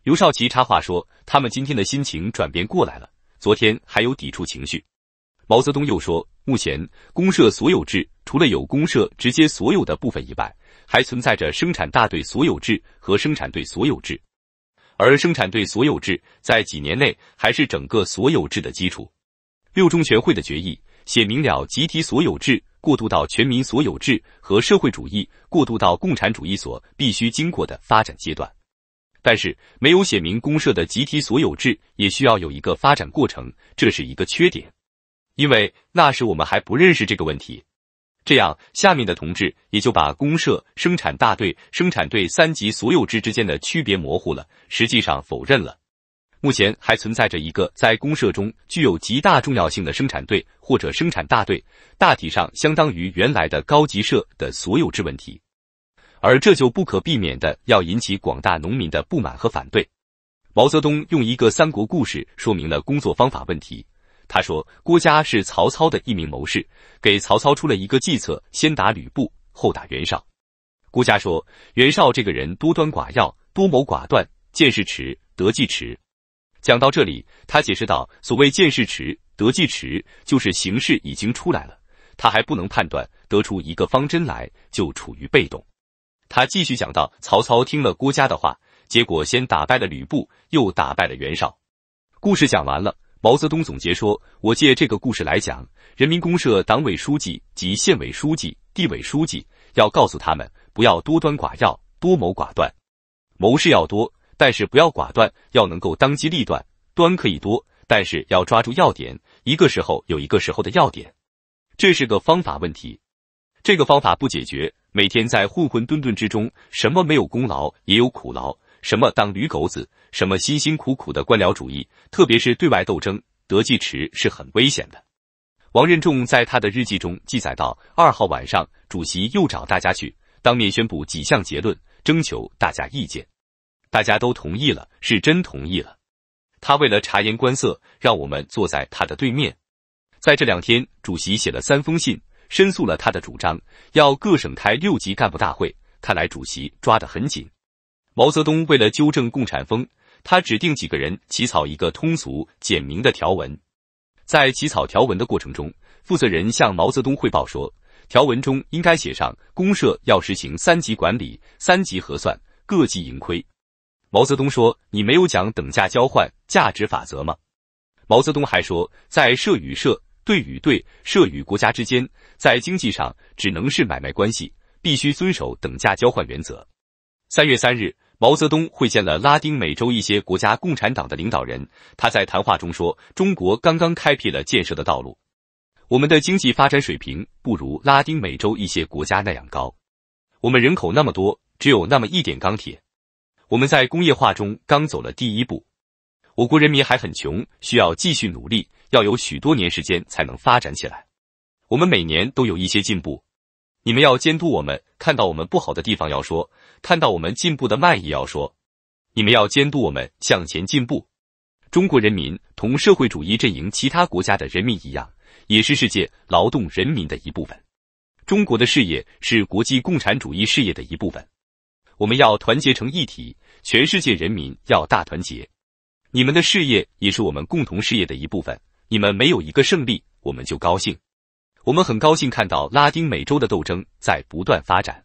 刘少奇插话说，他们今天的心情转变过来了，昨天还有抵触情绪。毛泽东又说，目前公社所有制除了有公社直接所有的部分以外，还存在着生产大队所有制和生产队所有制，而生产队所有制在几年内还是整个所有制的基础。六中全会的决议写明了集体所有制。过渡到全民所有制和社会主义，过渡到共产主义所必须经过的发展阶段，但是没有写明公社的集体所有制也需要有一个发展过程，这是一个缺点，因为那时我们还不认识这个问题。这样，下面的同志也就把公社、生产大队、生产队三级所有制之间的区别模糊了，实际上否认了。目前还存在着一个在公社中具有极大重要性的生产队或者生产大队，大体上相当于原来的高级社的所有制问题，而这就不可避免的要引起广大农民的不满和反对。毛泽东用一个三国故事说明了工作方法问题。他说，郭嘉是曹操的一名谋士，给曹操出了一个计策：先打吕布，后打袁绍。郭嘉说，袁绍这个人多端寡要，多谋寡断，见识迟，得计迟。讲到这里，他解释道：“所谓见势迟，得计迟，就是形势已经出来了，他还不能判断，得出一个方针来，就处于被动。”他继续讲到：“曹操听了郭嘉的话，结果先打败了吕布，又打败了袁绍。”故事讲完了，毛泽东总结说：“我借这个故事来讲，人民公社党委书记及县委书记、地委书记，要告诉他们，不要多端寡要，多谋寡断，谋事要多。”但是不要寡断，要能够当机立断。端可以多，但是要抓住要点。一个时候有一个时候的要点，这是个方法问题。这个方法不解决，每天在混混沌沌之中，什么没有功劳也有苦劳，什么当驴狗子，什么辛辛苦苦的官僚主义，特别是对外斗争得计迟是很危险的。王任重在他的日记中记载到：二号晚上，主席又找大家去当面宣布几项结论，征求大家意见。大家都同意了，是真同意了。他为了察言观色，让我们坐在他的对面。在这两天，主席写了三封信，申诉了他的主张，要各省开六级干部大会。看来主席抓得很紧。毛泽东为了纠正共产风，他指定几个人起草一个通俗简明的条文。在起草条文的过程中，负责人向毛泽东汇报说，条文中应该写上公社要实行三级管理、三级核算、各级盈亏。毛泽东说：“你没有讲等价交换价值法则吗？”毛泽东还说：“在社与社、对与对、社与国家之间，在经济上只能是买卖关系，必须遵守等价交换原则。”三月三日，毛泽东会见了拉丁美洲一些国家共产党的领导人。他在谈话中说：“中国刚刚开辟了建设的道路，我们的经济发展水平不如拉丁美洲一些国家那样高。我们人口那么多，只有那么一点钢铁。”我们在工业化中刚走了第一步，我国人民还很穷，需要继续努力，要有许多年时间才能发展起来。我们每年都有一些进步，你们要监督我们，看到我们不好的地方要说，看到我们进步的慢也要说，你们要监督我们向前进步。中国人民同社会主义阵营其他国家的人民一样，也是世界劳动人民的一部分。中国的事业是国际共产主义事业的一部分，我们要团结成一体。全世界人民要大团结，你们的事业也是我们共同事业的一部分。你们没有一个胜利，我们就高兴。我们很高兴看到拉丁美洲的斗争在不断发展。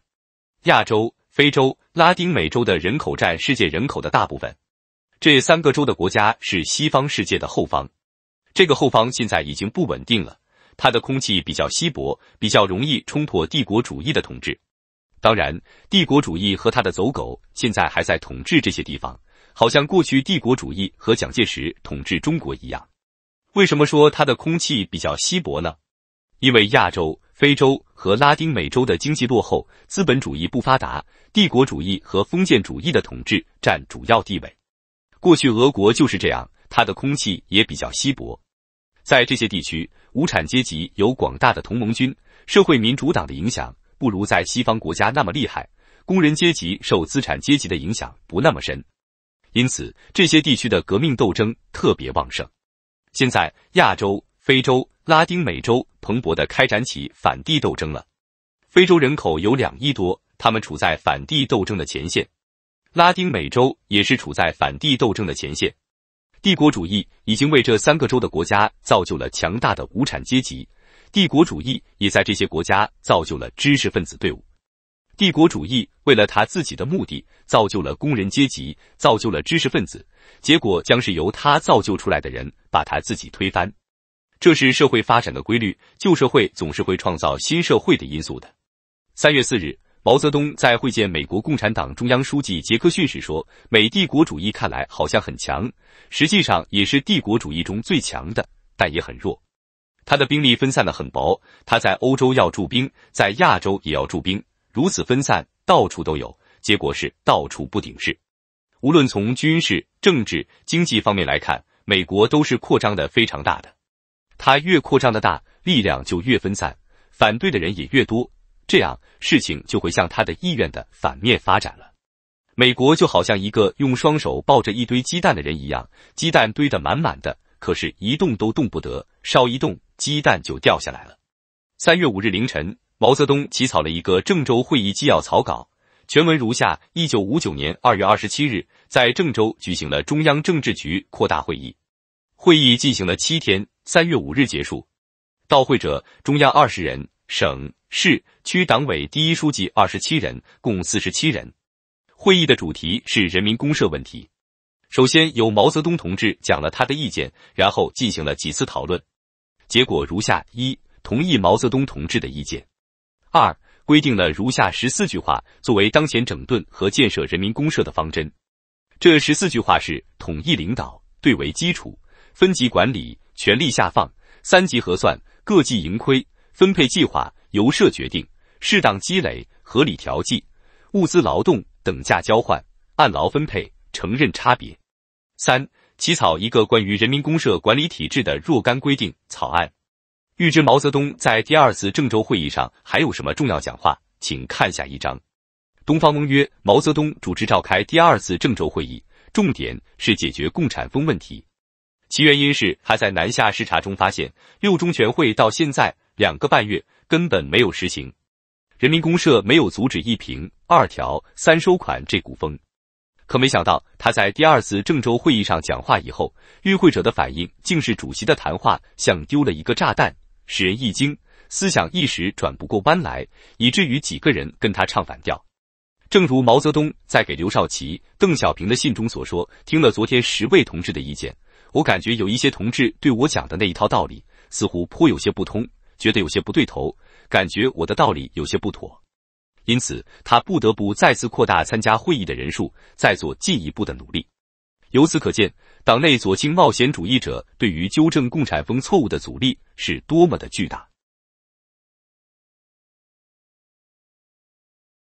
亚洲、非洲、拉丁美洲的人口占世界人口的大部分。这三个州的国家是西方世界的后方，这个后方现在已经不稳定了。它的空气比较稀薄，比较容易冲破帝国主义的统治。当然，帝国主义和他的走狗现在还在统治这些地方，好像过去帝国主义和蒋介石统治中国一样。为什么说它的空气比较稀薄呢？因为亚洲、非洲和拉丁美洲的经济落后，资本主义不发达，帝国主义和封建主义的统治占主要地位。过去俄国就是这样，它的空气也比较稀薄。在这些地区，无产阶级有广大的同盟军，社会民主党的影响。不如在西方国家那么厉害，工人阶级受资产阶级的影响不那么深，因此这些地区的革命斗争特别旺盛。现在亚洲、非洲、拉丁美洲蓬勃的开展起反帝斗争了。非洲人口有两亿多，他们处在反帝斗争的前线；拉丁美洲也是处在反帝斗争的前线。帝国主义已经为这三个州的国家造就了强大的无产阶级。帝国主义也在这些国家造就了知识分子队伍。帝国主义为了他自己的目的，造就了工人阶级，造就了知识分子。结果将是由他造就出来的人把他自己推翻。这是社会发展的规律。旧社会总是会创造新社会的因素的。三月四日，毛泽东在会见美国共产党中央书记杰克逊时说：“美帝国主义看来好像很强，实际上也是帝国主义中最强的，但也很弱。”他的兵力分散的很薄，他在欧洲要驻兵，在亚洲也要驻兵，如此分散，到处都有，结果是到处不顶事。无论从军事、政治、经济方面来看，美国都是扩张的非常大的。他越扩张的大，力量就越分散，反对的人也越多，这样事情就会向他的意愿的反面发展了。美国就好像一个用双手抱着一堆鸡蛋的人一样，鸡蛋堆得满满的，可是一动都动不得，稍一动。鸡蛋就掉下来了。三月五日凌晨，毛泽东起草了一个郑州会议纪要草稿，全文如下：一九五九年二月二十七日，在郑州举行了中央政治局扩大会议，会议进行了七天，三月五日结束。到会者中央二十人，省、市、区党委第一书记二十七人，共四十七人。会议的主题是人民公社问题。首先由毛泽东同志讲了他的意见，然后进行了几次讨论。结果如下：一、同意毛泽东同志的意见；二、规定了如下十四句话作为当前整顿和建设人民公社的方针。这十四句话是：统一领导，对为基础，分级管理，权力下放，三级核算，各级盈亏，分配计划由社决定，适当积累，合理调剂，物资劳动等价交换，按劳分配，承认差别。三起草一个关于人民公社管理体制的若干规定草案。预知毛泽东在第二次郑州会议上还有什么重要讲话，请看下一章。东方翁曰：毛泽东主持召开第二次郑州会议，重点是解决共产风问题。其原因是他在南下视察中发现，六中全会到现在两个半月根本没有实行，人民公社没有阻止一平二调三收款这股风。可没想到，他在第二次郑州会议上讲话以后，与会者的反应竟是：“主席的谈话像丢了一个炸弹，使人一惊，思想一时转不过弯来，以至于几个人跟他唱反调。”正如毛泽东在给刘少奇、邓小平的信中所说：“听了昨天十位同志的意见，我感觉有一些同志对我讲的那一套道理似乎颇有些不通，觉得有些不对头，感觉我的道理有些不妥。”因此，他不得不再次扩大参加会议的人数，再做进一步的努力。由此可见，党内左倾冒险主义者对于纠正共产风错误的阻力是多么的巨大。